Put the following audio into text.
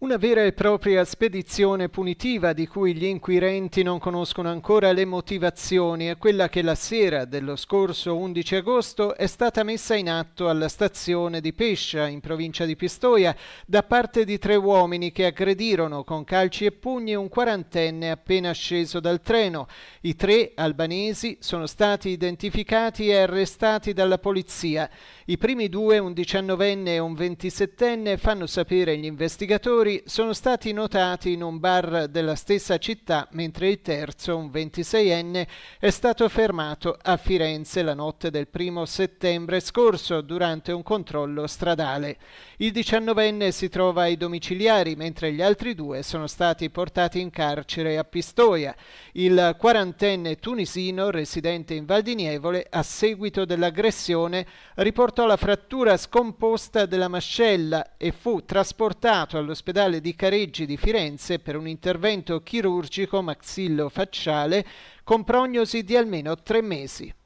Una vera e propria spedizione punitiva di cui gli inquirenti non conoscono ancora le motivazioni è quella che la sera dello scorso 11 agosto è stata messa in atto alla stazione di Pescia, in provincia di Pistoia, da parte di tre uomini che aggredirono con calci e pugni un quarantenne appena sceso dal treno. I tre albanesi sono stati identificati e arrestati dalla polizia. I primi due, un diciannovenne e un ventisettenne, fanno sapere agli investigatori giocatori sono stati notati in un bar della stessa città, mentre il terzo, un 26enne, è stato fermato a Firenze la notte del primo settembre scorso durante un controllo stradale. Il 19enne si trova ai domiciliari, mentre gli altri due sono stati portati in carcere a Pistoia. Il quarantenne tunisino, residente in Val di Nievole, a seguito dell'aggressione, riportò la frattura scomposta della mascella e fu trasportato all'ospedale all'ospedale di Careggi di Firenze per un intervento chirurgico maxillo facciale con prognosi di almeno tre mesi.